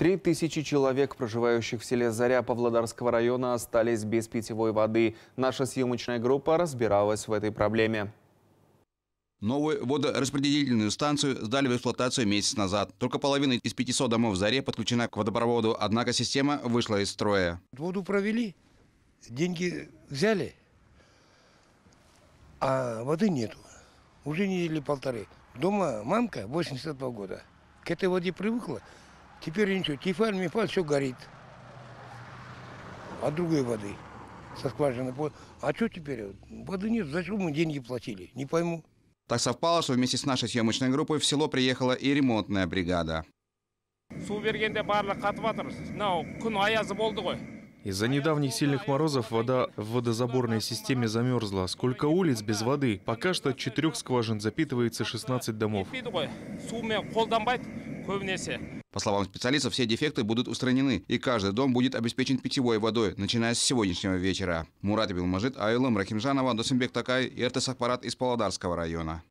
Три тысячи человек, проживающих в селе Заря Павлодарского района, остались без питьевой воды. Наша съемочная группа разбиралась в этой проблеме. Новую водораспределительную станцию сдали в эксплуатацию месяц назад. Только половина из 500 домов в Заре подключена к водопроводу, однако система вышла из строя. Воду провели, деньги взяли, а воды нету. Уже недели полторы. Дома мамка 82 года. К этой воде привыкла. Теперь ничего, тефаль, мифаль, все горит. А другой воды со скважины. А что теперь? Воды нет, зачем мы деньги платили? Не пойму. Так совпало, что вместе с нашей съемочной группой в село приехала и ремонтная бригада. А Из-за недавних сильных морозов вода в водозаборной системе замерзла. Сколько улиц без воды? Пока что от четырех скважин запитывается 16 домов. По словам специалистов, все дефекты будут устранены, и каждый дом будет обеспечен питьевой водой, начиная с сегодняшнего вечера. Мурат Билмажит, Айлам Рахимжанова, Досымбек Такай и РТС-аппарат из Павлодарского района.